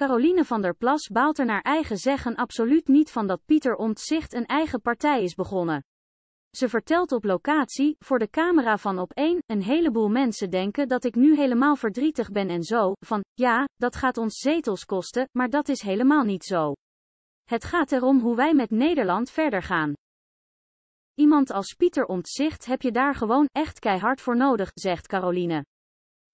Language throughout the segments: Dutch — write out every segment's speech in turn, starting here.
Caroline van der Plas baalt er naar eigen zeggen absoluut niet van dat Pieter Omtzigt een eigen partij is begonnen. Ze vertelt op locatie, voor de camera van op één, een heleboel mensen denken dat ik nu helemaal verdrietig ben en zo, van, ja, dat gaat ons zetels kosten, maar dat is helemaal niet zo. Het gaat erom hoe wij met Nederland verder gaan. Iemand als Pieter Omtzigt heb je daar gewoon echt keihard voor nodig, zegt Caroline.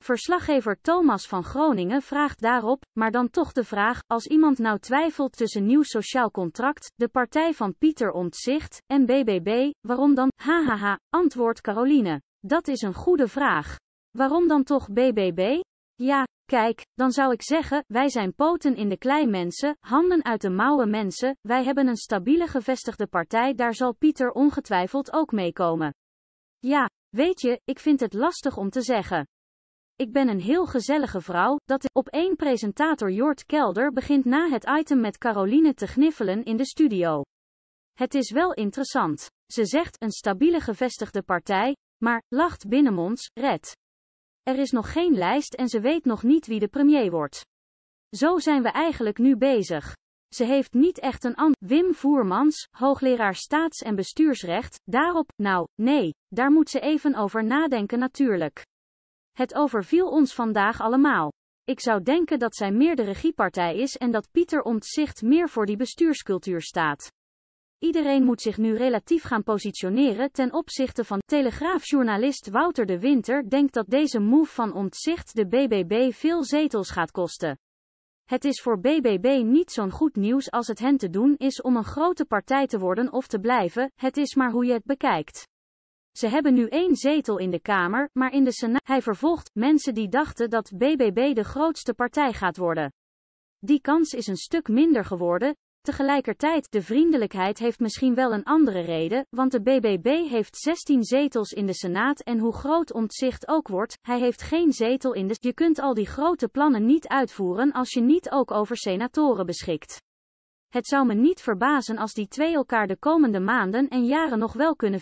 Verslaggever Thomas van Groningen vraagt daarop, maar dan toch de vraag, als iemand nou twijfelt tussen nieuw sociaal contract, de partij van Pieter ontzicht, en BBB, waarom dan? Hahaha, antwoordt Caroline. Dat is een goede vraag. Waarom dan toch BBB? Ja, kijk, dan zou ik zeggen, wij zijn poten in de klei mensen, handen uit de mouwen mensen, wij hebben een stabiele gevestigde partij, daar zal Pieter ongetwijfeld ook meekomen. Ja, weet je, ik vind het lastig om te zeggen. Ik ben een heel gezellige vrouw, dat op één presentator Jort Kelder begint na het item met Caroline te gniffelen in de studio. Het is wel interessant. Ze zegt, een stabiele gevestigde partij, maar, lacht binnenmonds, red. Er is nog geen lijst en ze weet nog niet wie de premier wordt. Zo zijn we eigenlijk nu bezig. Ze heeft niet echt een an, Wim Voermans, hoogleraar staats- en bestuursrecht, daarop, nou, nee, daar moet ze even over nadenken natuurlijk. Het overviel ons vandaag allemaal. Ik zou denken dat zij meer de regiepartij is en dat Pieter Ontzicht meer voor die bestuurscultuur staat. Iedereen moet zich nu relatief gaan positioneren ten opzichte van Telegraafjournalist Wouter de Winter denkt dat deze move van Ontzicht de BBB veel zetels gaat kosten. Het is voor BBB niet zo'n goed nieuws als het hen te doen is om een grote partij te worden of te blijven, het is maar hoe je het bekijkt. Ze hebben nu één zetel in de Kamer, maar in de Senaat. Hij vervolgt mensen die dachten dat BBB de grootste partij gaat worden. Die kans is een stuk minder geworden. Tegelijkertijd, de vriendelijkheid heeft misschien wel een andere reden, want de BBB heeft 16 zetels in de Senaat en hoe groot ontzicht ook wordt, hij heeft geen zetel in de... Je kunt al die grote plannen niet uitvoeren als je niet ook over senatoren beschikt. Het zou me niet verbazen als die twee elkaar de komende maanden en jaren nog wel kunnen